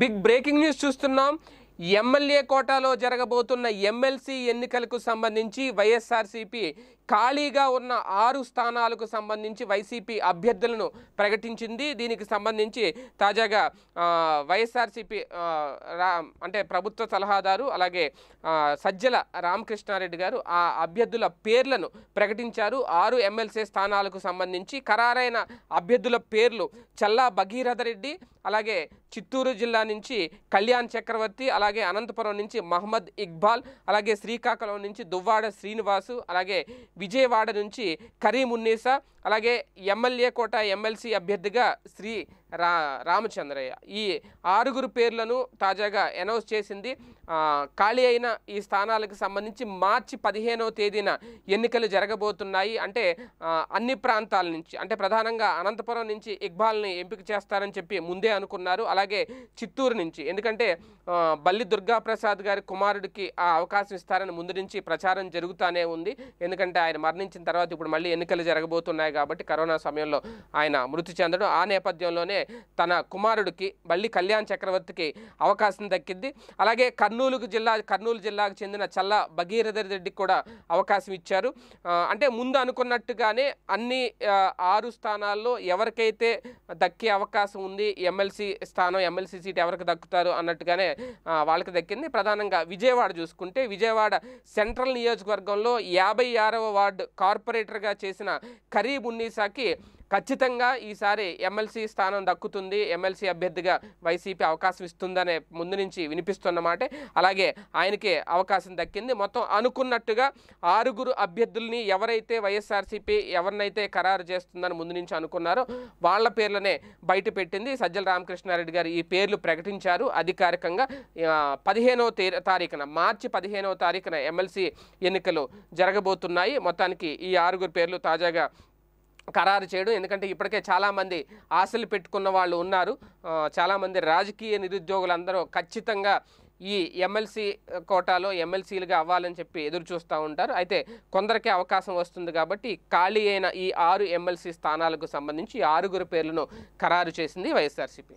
big breaking news చూస్తున్నాం MLA కోటాలో జరగబోతున్న ఎమ్మెల్సీ ఎన్నికలకు సంబంధించి వైఎస్ఆర్సీపీ ఖాళీగా ఉన్న ఆరు స్థానాలకు సంబంధించి వైసీపీ అభ్యర్థులను ప్రకటించింది దీనికి సంబంధించి తాజాగా వైఎస్ఆర్సీపీ అంటే ప్రభుత్వ సలహాదారు అలాగే సజ్జల రామకృష్ణారెడ్డి గారు ఆ అభ్యర్థుల పేర్లను ప్రకటించారు ఆరు ఎమ్మెల్సీ స్థానాలకు సంబంధించి ఖరారైన అభ్యర్థుల పేర్లు చల్లా భగీరథ రెడ్డి అలాగే చిత్తూరు జిల్లా నుంచి కళ్యాణ్ చక్రవర్తి అలాగే అనంతపురం నుంచి మహమ్మద్ ఇక్బాల్ అలాగే శ్రీకాకుళం నుంచి దువ్వాడ శ్రీనివాసు అలాగే విజయవాడ నుంచి కరీం ఉన్నీసా అలాగే ఎమ్మెల్యే కోట ఎమ్మెల్సీ అభ్యర్థిగా శ్రీ రా రామచంద్రయ్య ఈ ఆరుగురు పేర్లను తాజాగా అనౌన్స్ చేసింది ఖాళీ అయిన ఈ స్థానాలకు సంబంధించి మార్చి పదిహేనవ తేదీన ఎన్నికలు జరగబోతున్నాయి అంటే అన్ని ప్రాంతాల నుంచి అంటే ప్రధానంగా అనంతపురం నుంచి ఇక్బాల్ని ఎంపిక చేస్తారని చెప్పి ముందే అనుకున్నారు అలాగే చిత్తూరు నుంచి ఎందుకంటే బల్లి దుర్గాప్రసాద్ గారి కుమారుడికి ఆ అవకాశం ఇస్తారని ముందు నుంచి ప్రచారం జరుగుతూనే ఉంది ఎందుకంటే ఆయన మరణించిన తర్వాత ఇప్పుడు మళ్ళీ ఎన్నికలు జరగబోతున్నాయి కాబట్టి కరోనా సమయంలో ఆయన మృతి చెందడం ఆ నేపథ్యంలోనే తన కుమారుడికి మళ్ళీ కళ్యాణ్ చక్రవర్తికి అవకాశం దక్కింది అలాగే కర్నూలుకు జిల్లా కర్నూలు జిల్లాకు చెందిన చల్ల భగీరథర్ రెడ్డికి కూడా అవకాశం ఇచ్చారు అంటే ముందు అనుకున్నట్టుగానే అన్ని ఆరు స్థానాల్లో ఎవరికైతే దక్కే అవకాశం ఉంది ఎమ్మెల్సీ స్థానం ఎమ్మెల్సీ సీట్ ఎవరికి దక్కుతారు అన్నట్టుగానే వాళ్ళకి దక్కింది ప్రధానంగా విజయవాడ చూసుకుంటే విజయవాడ సెంట్రల్ నియోజకవర్గంలో యాభై ఆరవ వార్డు కార్పొరేటర్గా చేసిన కరీబ్ ఉన్నీసాకి ఖచ్చితంగా ఈసారి ఎమ్మెల్సీ స్థానం దక్కుతుంది ఎమ్మెల్సీ అభ్యర్థిగా వైసీపీ అవకాశం ఇస్తుందనే ముందు నుంచి వినిపిస్తున్నమాట అలాగే ఆయనకే అవకాశం దక్కింది మొత్తం అనుకున్నట్టుగా ఆరుగురు అభ్యర్థుల్ని ఎవరైతే వైఎస్ఆర్సీపీ ఎవరినైతే ఖరారు చేస్తుందని ముందు నుంచి అనుకున్నారో వాళ్ళ పేర్లనే బయట పెట్టింది సజ్జల రామకృష్ణారెడ్డి గారు ఈ పేర్లు ప్రకటించారు అధికారికంగా పదిహేనవ తారీఖున మార్చి పదిహేనవ తారీఖున ఎమ్మెల్సీ ఎన్నికలు జరగబోతున్నాయి మొత్తానికి ఈ ఆరుగురు పేర్లు తాజాగా ఖరారు చేయడం ఎందుకంటే ఇప్పటికే చాలామంది ఆశలు పెట్టుకున్న వాళ్ళు ఉన్నారు చాలామంది రాజకీయ నిరుద్యోగులందరూ ఖచ్చితంగా ఈ ఎమ్మెల్సీ కోటాలో ఎమ్మెల్సీలుగా అవ్వాలని చెప్పి ఎదురు చూస్తూ ఉంటారు అయితే కొందరికే అవకాశం వస్తుంది కాబట్టి ఖాళీ అయిన ఈ ఆరు ఎమ్మెల్సీ స్థానాలకు సంబంధించి ఆరుగురు పేర్లను ఖరారు చేసింది వైఎస్ఆర్సీపీ